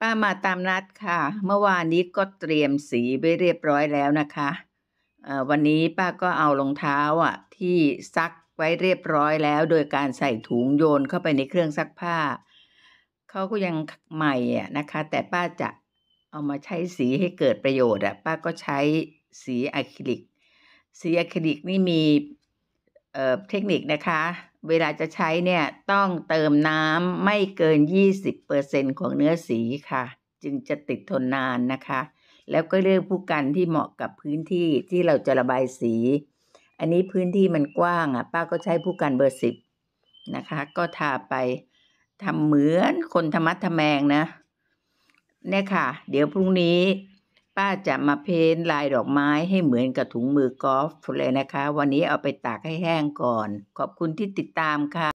ป้ามาตามนัดค่ะ เมื่อวานนี้ก็เตรียมสีไว้เรียบร้อยแล้วนะคะวันนี้ป้าก็เอารองเท้าอ่ะที่ซักไว้เรียบร้อยแล้ว โดยการใส่ถุงโยนเข้าไปในเครื่องซักผ้าเขาก็ยังใหม่อ่ะนะคะ แต่ป้าจะเอามาใช้สีให้เกิดประโยชน์อ่ะป้าก็ใช้สีอะคริลิก สีอะคริลิกนี่มีเทคนิคนะคะเวลาจะใช้เนี่ย ต้องเติมน้ำไม่เกิน 20%ของเนื้อสีค่ะ จึงจะติดทนนานนะคะ แล้วก็เลือกผู้กันที่เหมาะกับพื้นที่ที่เราจะระบายสี อันนี้พื้นที่มันกว้างอ่ะป้าก็ใช้ผู้กันเบอร์สิบนะคะ ก็ทาไปทำเหมือนคนธรรมะะแมงนะ เนี่ยค่ะ เดี๋ยวพรุ่งนี้ป้าจะมาเพ้นลายดอกไม้ให้เหมือนกับถุงมือกอล์ฟเลยนะคะ วันนี้เอาไปตากให้แห้งก่อน ขอบคุณที่ติดตามค่ะ